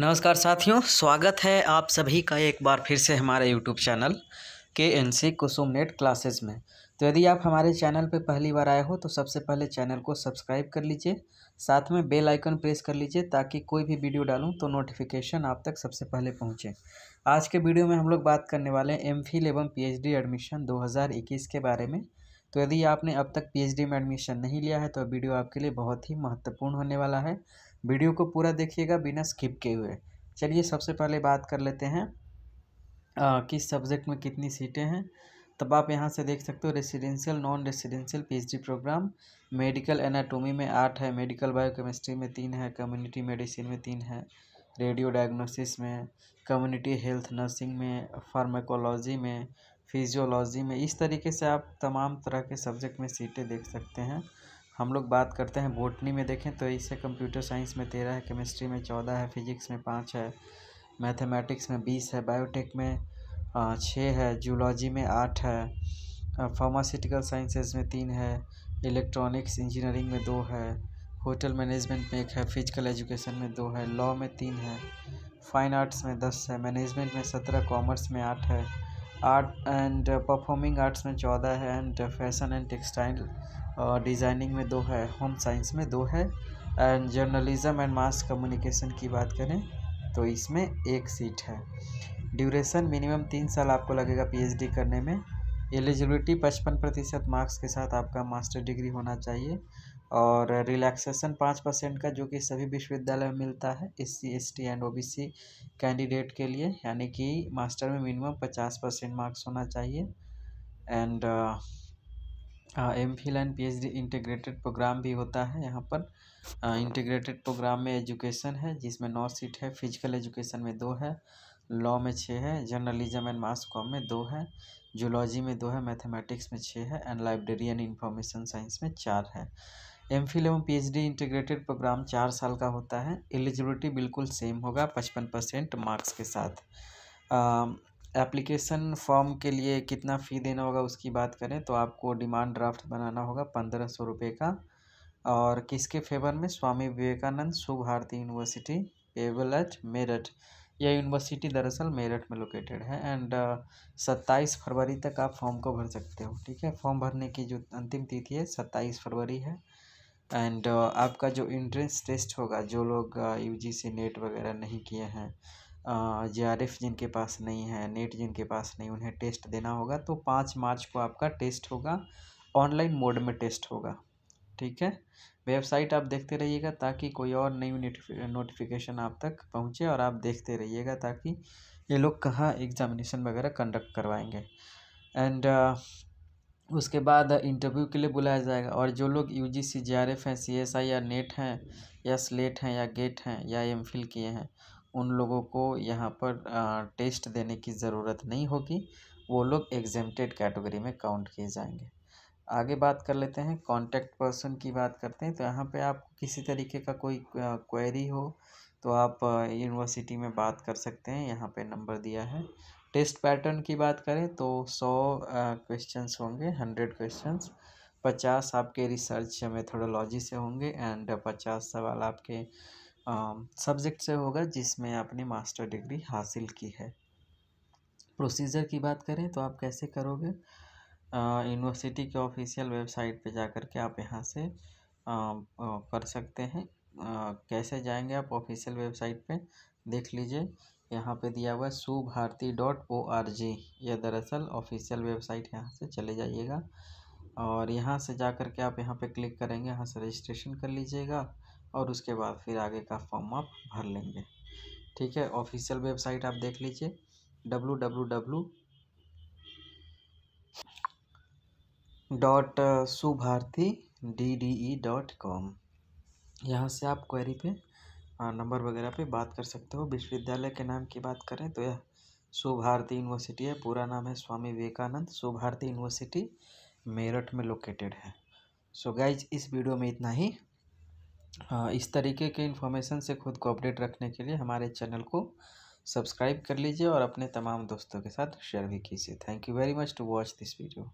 नमस्कार साथियों स्वागत है आप सभी का एक बार फिर से हमारे यूट्यूब चैनल के N C Kusum NET classes में तो यदि आप हमारे चैनल पर पहली बार आए हो तो सबसे पहले चैनल को सब्सक्राइब कर लीजिए साथ में बेल आइकन प्रेस कर लीजिए ताकि कोई भी वीडियो डालूं तो नोटिफिकेशन आप तक सबसे पहले पहुंचे आज के वीडियो में हम लोग बात करने वाले हैं एम फिल एवं पी एडमिशन दो के बारे में तो यदि आपने अब तक पीएचडी में एडमिशन नहीं लिया है तो वीडियो आपके लिए बहुत ही महत्वपूर्ण होने वाला है वीडियो को पूरा देखिएगा बिना स्किप किए हुए चलिए सबसे पहले बात कर लेते हैं आ, किस सब्जेक्ट में कितनी सीटें हैं तब आप यहाँ से देख सकते हो residential non residential PhD programme medical anatomy में आठ है मेडिकल बायोकेमिस्ट्री में तीन है कम्युनिटी मेडिसिन में तीन है रेडियो डायग्नोसिस में कम्युनिटी हेल्थ नर्सिंग में फार्माकोलॉजी में फिजियोलॉजी में इस तरीके से आप तमाम तरह के सब्जेक्ट में सीटें देख सकते हैं हम लोग बात करते हैं बोटनी में देखें तो इसे कंप्यूटर साइंस में तेरह है केमिस्ट्री में चौदह है फिजिक्स में पाँच है मैथमेटिक्स में बीस है बायोटेक में छः है जूलॉजी में आठ है फार्मास्यूटिकल साइंसेज में तीन है इलेक्ट्रॉनिक्स इंजीनियरिंग में दो है होटल मैनेजमेंट में एक है फिजिकल एजुकेशन में दो है लॉ में तीन है फाइन आर्ट्स में दस है मैनेजमेंट में सत्रह कॉमर्स में आठ है आर्ट एंड परफॉर्मिंग आर्ट्स में चौदह है एंड फैशन एंड टेक्सटाइल और डिज़ाइनिंग में दो है होम साइंस में दो है and journalism and mass communication की बात करें तो इसमें एक सीट है ड्यूरेशन मिनिमम तीन साल आपको लगेगा पीएचडी करने में एलिजिबिलिटी पचपन प्रतिशत मार्क्स के साथ आपका मास्टर डिग्री होना चाहिए और रिलैक्सेशन पाँच परसेंट का जो कि सभी विश्वविद्यालय में मिलता है S C S T and O B C candidate के लिए यानी कि मास्टर में मिनिमम पचास परसेंट मार्क्स होना चाहिए and M Phil and P H D integrated programme भी होता है यहाँ पर इंटीग्रेटेड uh, प्रोग्राम में एजुकेशन है जिसमें नौ सीट है फिजिकल एजुकेशन में दो है लॉ में छः है जर्नलिज्म एंड मास कॉम में दो है जूलॉजी में दो है मैथमेटिक्स में छः है and library and information science में चार है एम फिल एवं पी इंटीग्रेटेड प्रोग्राम चार साल का होता है एलिजिबिलिटी बिल्कुल सेम होगा पचपन परसेंट मार्क्स के साथ एप्लीकेशन फॉर्म के लिए कितना फ़ी देना होगा उसकी बात करें तो आपको डिमांड ड्राफ्ट बनाना होगा पंद्रह सौ रुपये का और किसके फेवर में Swami Vivekananda Subharti university payable एच मेरठ यह यूनिवर्सिटी दरअसल मेरठ में लोकेटेड है एंड सत्ताईस फरवरी तक आप फॉर्म को भर सकते हो ठीक है फॉर्म भरने की जो अंतिम तिथि है सत्ताईस फरवरी है एंड uh, आपका जो इंट्रेंस टेस्ट होगा जो लोग यू जी से नेट वगैरह नहीं किए हैं जे आर एफ जिनके पास नहीं है नेट जिनके पास नहीं उन्हें टेस्ट देना होगा तो पाँच मार्च को आपका टेस्ट होगा ऑनलाइन मोड में टेस्ट होगा ठीक है वेबसाइट आप देखते रहिएगा ताकि कोई और नई नोटिफिकेशन आप तक पहुंचे और आप देखते रहिएगा ताकि ये लोग कहाँ एग्ज़ामिनेशन वगैरह कंडक्ट करवाएंगे एंड उसके बाद इंटरव्यू के लिए बुलाया जाएगा और जो लोग U G C J R F हैं सी एस आई या नेट e हैं या स्लेट e हैं या गेट e हैं या एम फिल किए हैं उन लोगों को यहाँ पर टेस्ट देने की ज़रूरत नहीं होगी वो लोग एग्जेम्प्टेड कैटेगरी में काउंट किए जाएंगे आगे बात कर लेते हैं कॉन्टैक्ट पर्सन की बात करते हैं तो यहाँ पे आप किसी तरीके का कोई क्वेरी हो तो आप यूनिवर्सिटी में बात कर सकते हैं यहाँ पे नंबर दिया है टेस्ट पैटर्न की बात करें तो सौ क्वेश्चंस होंगे हंड्रेड क्वेश्चंस पचास आपके रिसर्च मेथोडोलॉजी से होंगे एंड पचास सवाल आपके सब्जेक्ट से होगा जिसमें आपने मास्टर डिग्री हासिल की है प्रोसीजर की बात करें तो आप कैसे करोगे यूनिवर्सिटी के ऑफिशियल वेबसाइट पे जा कर के आप यहाँ से आ, आ, कर सकते हैं आ, कैसे जाएंगे आप ऑफिशियल वेबसाइट पे देख लीजिए यहाँ पे दिया हुआ है Subharti dot O R G यह दरअसल ऑफिशियल वेबसाइट यहाँ से चले जाइएगा और यहाँ से जा कर के आप यहाँ पे क्लिक करेंगे यहाँ से रजिस्ट्रेशन कर लीजिएगा और उसके बाद फिर आगे का फॉर्म आप भर लेंगे ठीक है ऑफिशियल वेबसाइट आप देख लीजिए W W W dot Subharti D D E dot com यहाँ से आप क्वेरी पे नंबर वगैरह पे बात कर सकते हो विश्वविद्यालय के नाम की बात करें तो यह शुभ भारती यूनिवर्सिटी है पूरा नाम है स्वामी विवेकानंद शुभ भारती यूनिवर्सिटी मेरठ में लोकेटेड है सो so गाइज इस वीडियो में इतना ही इस तरीके के इन्फॉर्मेशन से खुद को अपडेट रखने के लिए हमारे चैनल को सब्सक्राइब कर लीजिए और अपने तमाम दोस्तों के साथ शेयर भी कीजिए thank you very much to watch this video